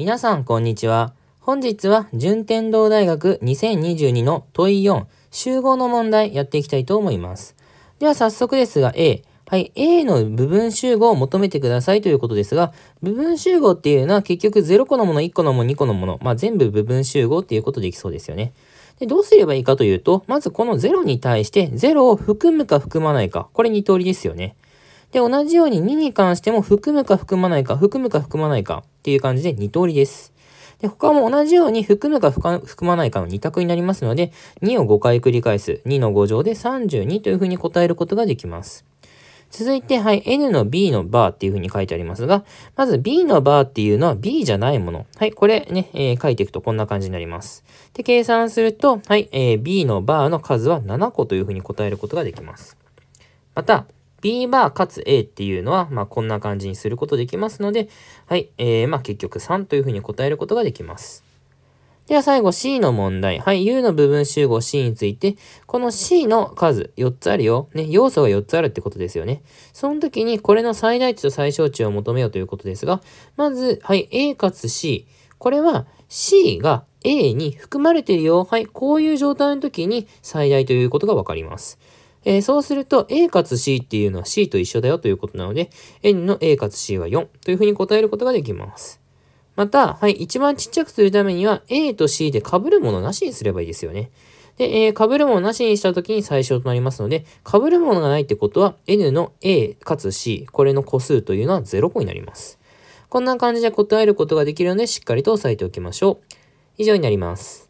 皆さん、こんにちは。本日は、順天堂大学2022の問い4、集合の問題やっていきたいと思います。では、早速ですが、A。はい、A の部分集合を求めてくださいということですが、部分集合っていうのは結局0個のもの、1個のもの、2個のもの、まあ、全部部分集合っていうことできそうですよね。で、どうすればいいかというと、まずこの0に対して0を含むか含まないか、これ2通りですよね。で、同じように2に関しても含むか含まないか、含むか含まないかっていう感じで2通りです。で、他も同じように含むか含まないかの2択になりますので、2を5回繰り返す。2の5乗で32というふうに答えることができます。続いて、はい、n の b のバーっていうふうに書いてありますが、まず b のバーっていうのは b じゃないもの。はい、これね、えー、書いていくとこんな感じになります。で、計算すると、はい、えー、b のバーの数は7個というふうに答えることができます。また、B バーかつ A っていうのは、まあ、こんな感じにすることできますので、はい、えー、まあ、結局3というふうに答えることができます。では最後 C の問題。はい、U の部分集合 C について、この C の数4つあるよ。ね、要素が4つあるってことですよね。その時にこれの最大値と最小値を求めようということですが、まず、はい、A かつ C。これは C が A に含まれているよ。はい、こういう状態の時に最大ということがわかります。えー、そうすると A かつ C っていうのは C と一緒だよということなので、N の A かつ C は4というふうに答えることができます。また、はい、一番ちっちゃくするためには A と C で被るものなしにすればいいですよね。で、えー、被るものなしにしたときに最小となりますので、被るものがないってことは N の A かつ C、これの個数というのは0個になります。こんな感じで答えることができるので、しっかりと押さえておきましょう。以上になります。